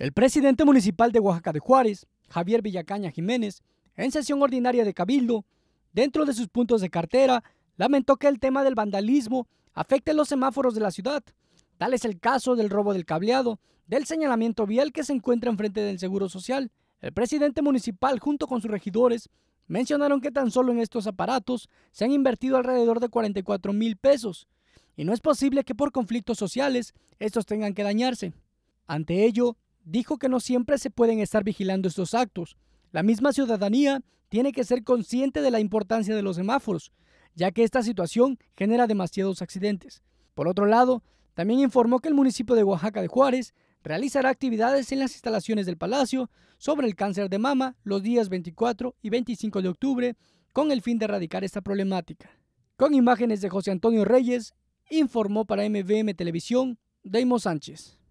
El presidente municipal de Oaxaca de Juárez, Javier Villacaña Jiménez, en sesión ordinaria de Cabildo, dentro de sus puntos de cartera, lamentó que el tema del vandalismo afecte los semáforos de la ciudad. Tal es el caso del robo del cableado, del señalamiento vial que se encuentra enfrente del Seguro Social. El presidente municipal, junto con sus regidores, mencionaron que tan solo en estos aparatos se han invertido alrededor de 44 mil pesos, y no es posible que por conflictos sociales estos tengan que dañarse. Ante ello, dijo que no siempre se pueden estar vigilando estos actos. La misma ciudadanía tiene que ser consciente de la importancia de los semáforos, ya que esta situación genera demasiados accidentes. Por otro lado, también informó que el municipio de Oaxaca de Juárez realizará actividades en las instalaciones del Palacio sobre el cáncer de mama los días 24 y 25 de octubre con el fin de erradicar esta problemática. Con imágenes de José Antonio Reyes, informó para MVM Televisión Deimo Sánchez.